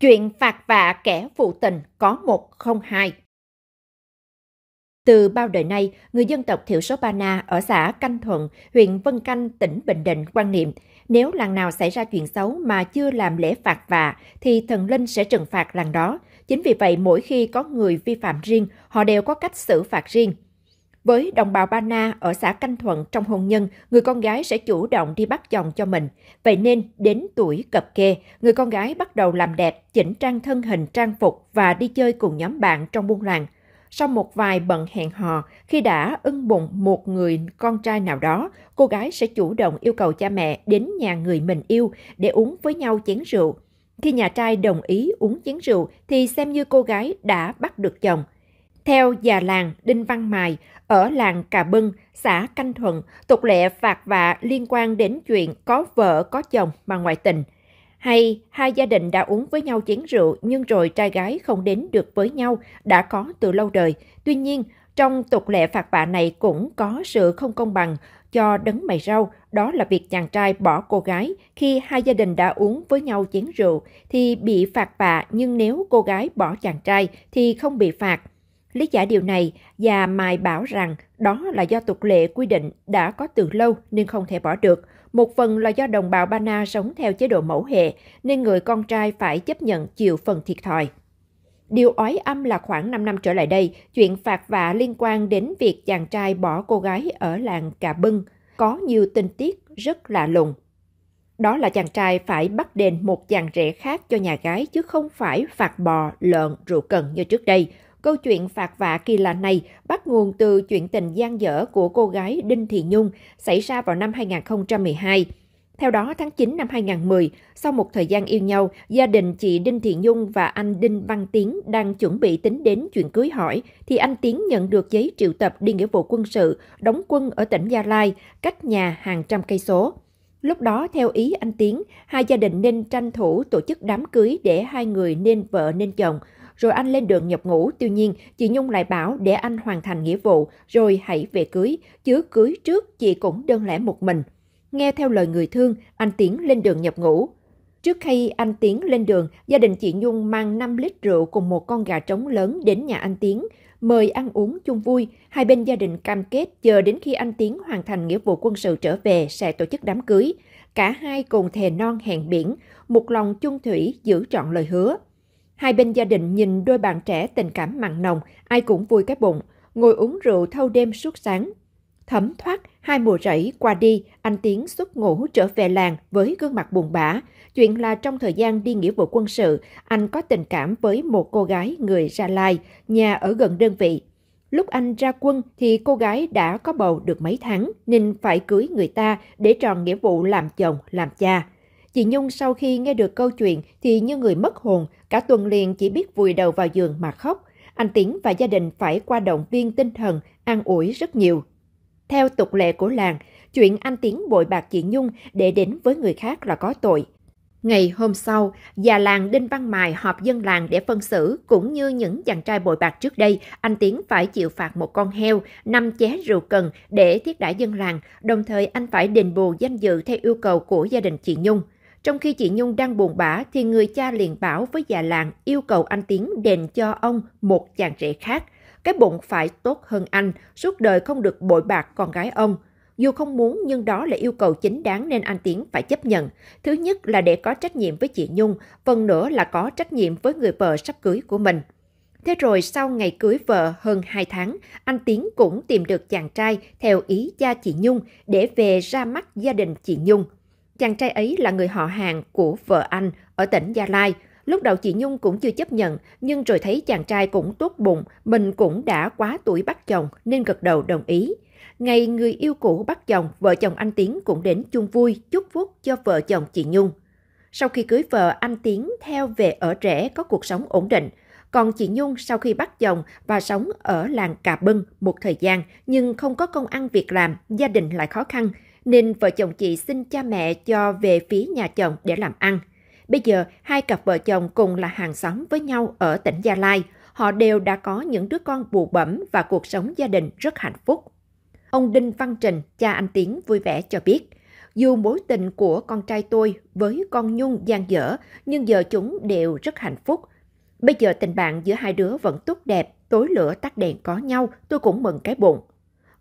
Chuyện phạt vạ kẻ phụ tình có một không hai Từ bao đời nay, người dân tộc thiểu số Ba Na ở xã Canh Thuận, huyện Vân Canh, tỉnh Bình Định quan niệm nếu làng nào xảy ra chuyện xấu mà chưa làm lễ phạt vạ thì thần linh sẽ trừng phạt làng đó. Chính vì vậy mỗi khi có người vi phạm riêng, họ đều có cách xử phạt riêng – với đồng bào Ba Na ở xã Canh Thuận trong hôn nhân, người con gái sẽ chủ động đi bắt chồng cho mình. Vậy nên, đến tuổi cập kê, người con gái bắt đầu làm đẹp, chỉnh trang thân hình trang phục và đi chơi cùng nhóm bạn trong buôn làng. Sau một vài bận hẹn hò, khi đã ưng bụng một người con trai nào đó, cô gái sẽ chủ động yêu cầu cha mẹ đến nhà người mình yêu để uống với nhau chén rượu. Khi nhà trai đồng ý uống chén rượu thì xem như cô gái đã bắt được chồng – theo già làng Đinh Văn Mài ở làng Cà Bưng, xã Canh Thuận, tục lệ phạt vạ liên quan đến chuyện có vợ có chồng mà ngoại tình. Hay hai gia đình đã uống với nhau chén rượu nhưng rồi trai gái không đến được với nhau đã có từ lâu đời. Tuy nhiên, trong tục lệ phạt vạ này cũng có sự không công bằng cho đấng mày rau, đó là việc chàng trai bỏ cô gái khi hai gia đình đã uống với nhau chén rượu thì bị phạt vạ nhưng nếu cô gái bỏ chàng trai thì không bị phạt. Lý giải điều này, và mài bảo rằng đó là do tục lệ quy định đã có từ lâu nên không thể bỏ được. Một phần là do đồng bào Bana sống theo chế độ mẫu hệ nên người con trai phải chấp nhận chịu phần thiệt thòi. Điều ói âm là khoảng 5 năm trở lại đây, chuyện phạt vạ liên quan đến việc chàng trai bỏ cô gái ở làng Cà Bưng có nhiều tình tiết rất lạ lùng. Đó là chàng trai phải bắt đền một chàng rể khác cho nhà gái chứ không phải phạt bò, lợn, rượu cần như trước đây – Câu chuyện phạt vạ kỳ lạ này bắt nguồn từ chuyện tình gian dở của cô gái Đinh Thị Nhung xảy ra vào năm 2012. Theo đó, tháng 9 năm 2010, sau một thời gian yêu nhau, gia đình chị Đinh Thị Nhung và anh Đinh Văn Tiến đang chuẩn bị tính đến chuyện cưới hỏi, thì anh Tiến nhận được giấy triệu tập đi nghĩa vụ quân sự, đóng quân ở tỉnh Gia Lai, cách nhà hàng trăm cây số. Lúc đó, theo ý anh Tiến, hai gia đình nên tranh thủ tổ chức đám cưới để hai người nên vợ nên chồng, rồi anh lên đường nhập ngũ. Tuy nhiên, chị Nhung lại bảo để anh hoàn thành nghĩa vụ, rồi hãy về cưới, chứ cưới trước chị cũng đơn lẻ một mình. Nghe theo lời người thương, anh Tiến lên đường nhập ngũ. Trước khi anh Tiến lên đường, gia đình chị Nhung mang 5 lít rượu cùng một con gà trống lớn đến nhà anh Tiến, mời ăn uống chung vui. Hai bên gia đình cam kết chờ đến khi anh Tiến hoàn thành nghĩa vụ quân sự trở về sẽ tổ chức đám cưới. Cả hai cùng thề non hẹn biển, một lòng chung thủy giữ trọn lời hứa. Hai bên gia đình nhìn đôi bạn trẻ tình cảm mặn nồng, ai cũng vui cái bụng, ngồi uống rượu thâu đêm suốt sáng. Thấm thoát, hai mùa rẫy qua đi, anh Tiến xuất ngủ trở về làng với gương mặt buồn bã. Chuyện là trong thời gian đi nghĩa vụ quân sự, anh có tình cảm với một cô gái người Gia Lai, nhà ở gần đơn vị. Lúc anh ra quân thì cô gái đã có bầu được mấy tháng nên phải cưới người ta để tròn nghĩa vụ làm chồng, làm cha. Chị Nhung sau khi nghe được câu chuyện thì như người mất hồn, cả tuần liền chỉ biết vùi đầu vào giường mà khóc. Anh Tiến và gia đình phải qua động viên tinh thần, an ủi rất nhiều. Theo tục lệ của làng, chuyện anh Tiến bội bạc chị Nhung để đến với người khác là có tội. Ngày hôm sau, già làng Đinh Văn Mài họp dân làng để phân xử, cũng như những chàng trai bội bạc trước đây, anh Tiến phải chịu phạt một con heo, năm ché rượu cần để thiết đãi dân làng, đồng thời anh phải đền bù danh dự theo yêu cầu của gia đình chị Nhung. Trong khi chị Nhung đang buồn bã thì người cha liền bảo với già làng yêu cầu anh Tiến đền cho ông một chàng rể khác. Cái bụng phải tốt hơn anh, suốt đời không được bội bạc con gái ông. Dù không muốn nhưng đó là yêu cầu chính đáng nên anh Tiến phải chấp nhận. Thứ nhất là để có trách nhiệm với chị Nhung, phần nữa là có trách nhiệm với người vợ sắp cưới của mình. Thế rồi sau ngày cưới vợ hơn 2 tháng, anh Tiến cũng tìm được chàng trai theo ý cha chị Nhung để về ra mắt gia đình chị Nhung. Chàng trai ấy là người họ hàng của vợ anh ở tỉnh Gia Lai. Lúc đầu chị Nhung cũng chưa chấp nhận, nhưng rồi thấy chàng trai cũng tốt bụng, mình cũng đã quá tuổi bắt chồng nên gật đầu đồng ý. Ngày người yêu cũ bắt chồng, vợ chồng anh Tiến cũng đến chung vui, chúc phúc cho vợ chồng chị Nhung. Sau khi cưới vợ, anh Tiến theo về ở trẻ có cuộc sống ổn định. Còn chị Nhung sau khi bắt chồng và sống ở làng Cà Bưng một thời gian nhưng không có công ăn việc làm, gia đình lại khó khăn nên vợ chồng chị xin cha mẹ cho về phía nhà chồng để làm ăn. Bây giờ, hai cặp vợ chồng cùng là hàng xóm với nhau ở tỉnh Gia Lai. Họ đều đã có những đứa con bù bẩm và cuộc sống gia đình rất hạnh phúc. Ông Đinh Văn Trình, cha anh Tiến vui vẻ cho biết, dù mối tình của con trai tôi với con Nhung gian dở, nhưng giờ chúng đều rất hạnh phúc. Bây giờ tình bạn giữa hai đứa vẫn tốt đẹp, tối lửa tắt đèn có nhau, tôi cũng mừng cái bụng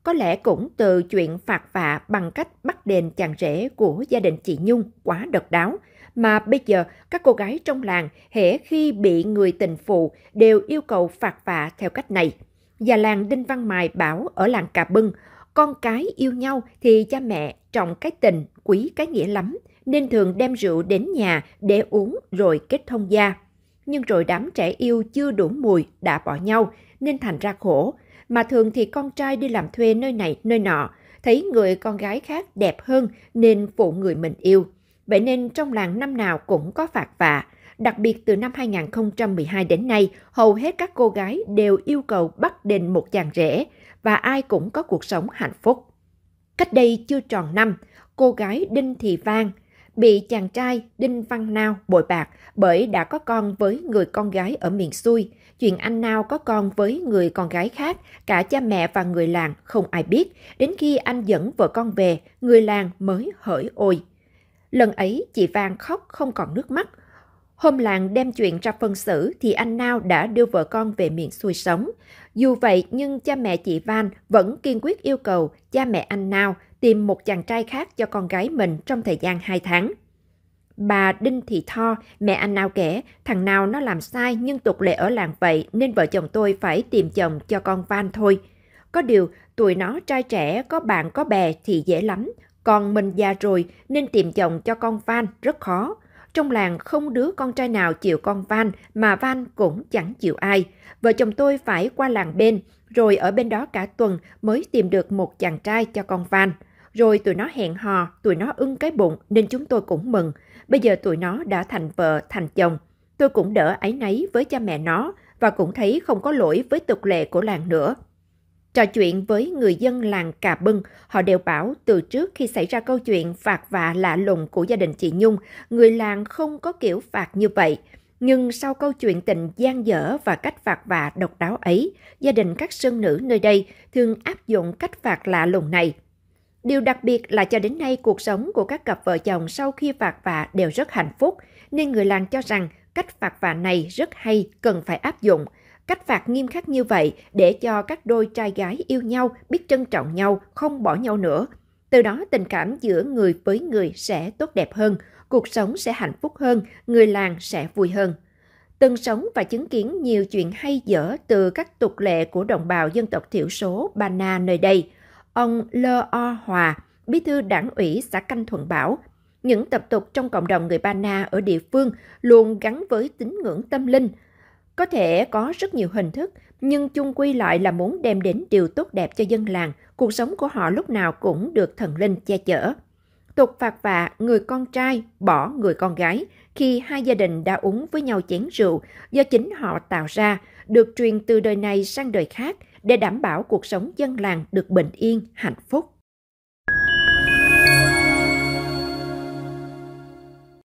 có lẽ cũng từ chuyện phạt vạ bằng cách bắt đền chàng rể của gia đình chị Nhung quá độc đáo, mà bây giờ các cô gái trong làng hễ khi bị người tình phụ đều yêu cầu phạt vạ theo cách này. Và làng Đinh Văn Mài bảo ở làng Cà Bưng, con cái yêu nhau thì cha mẹ trọng cái tình, quý cái nghĩa lắm, nên thường đem rượu đến nhà để uống rồi kết thông gia. Nhưng rồi đám trẻ yêu chưa đủ mùi đã bỏ nhau, nên thành ra khổ, mà thường thì con trai đi làm thuê nơi này nơi nọ, thấy người con gái khác đẹp hơn nên phụ người mình yêu. Vậy nên trong làng năm nào cũng có phạt vạ. Đặc biệt từ năm 2012 đến nay, hầu hết các cô gái đều yêu cầu bắt đền một chàng rể và ai cũng có cuộc sống hạnh phúc. Cách đây chưa tròn năm, cô gái Đinh Thị Vang – bị chàng trai Đinh Văn Nao bội bạc bởi đã có con với người con gái ở miền xuôi. Chuyện anh Nao có con với người con gái khác, cả cha mẹ và người làng không ai biết. Đến khi anh dẫn vợ con về, người làng mới hỡi ôi. Lần ấy, chị Vàng khóc không còn nước mắt. Hôm làng đem chuyện ra phân xử thì anh Nao đã đưa vợ con về miền xuôi sống. Dù vậy nhưng cha mẹ chị Van vẫn kiên quyết yêu cầu cha mẹ anh Nao tìm một chàng trai khác cho con gái mình trong thời gian 2 tháng. Bà Đinh Thị Tho, mẹ anh Nào kể, thằng nào nó làm sai nhưng tục lệ ở làng vậy nên vợ chồng tôi phải tìm chồng cho con van thôi. Có điều, tuổi nó trai trẻ, có bạn có bè thì dễ lắm. Còn mình già rồi nên tìm chồng cho con van rất khó. Trong làng không đứa con trai nào chịu con van mà van cũng chẳng chịu ai. Vợ chồng tôi phải qua làng bên, rồi ở bên đó cả tuần mới tìm được một chàng trai cho con van. Rồi tụi nó hẹn hò, tụi nó ưng cái bụng nên chúng tôi cũng mừng. Bây giờ tụi nó đã thành vợ, thành chồng. Tôi cũng đỡ ấy nấy với cha mẹ nó và cũng thấy không có lỗi với tục lệ của làng nữa. Trò chuyện với người dân làng Cà Bưng, họ đều bảo từ trước khi xảy ra câu chuyện phạt vạ lạ lùng của gia đình chị Nhung, người làng không có kiểu phạt như vậy. Nhưng sau câu chuyện tình gian dở và cách phạt vạ độc đáo ấy, gia đình các sơn nữ nơi đây thường áp dụng cách phạt lạ lùng này – Điều đặc biệt là cho đến nay cuộc sống của các cặp vợ chồng sau khi phạt vạ đều rất hạnh phúc, nên người làng cho rằng cách phạt vạ này rất hay, cần phải áp dụng. Cách phạt nghiêm khắc như vậy để cho các đôi trai gái yêu nhau, biết trân trọng nhau, không bỏ nhau nữa. Từ đó tình cảm giữa người với người sẽ tốt đẹp hơn, cuộc sống sẽ hạnh phúc hơn, người làng sẽ vui hơn. Từng sống và chứng kiến nhiều chuyện hay dở từ các tục lệ của đồng bào dân tộc thiểu số Bana nơi đây – Ông Lơ o Hòa, bí thư đảng ủy xã Canh Thuận bảo, những tập tục trong cộng đồng người Ba Na ở địa phương luôn gắn với tín ngưỡng tâm linh. Có thể có rất nhiều hình thức, nhưng chung quy lại là muốn đem đến điều tốt đẹp cho dân làng, cuộc sống của họ lúc nào cũng được thần linh che chở tục phạt vạ người con trai bỏ người con gái khi hai gia đình đã uống với nhau chén rượu do chính họ tạo ra, được truyền từ đời này sang đời khác để đảm bảo cuộc sống dân làng được bình yên, hạnh phúc.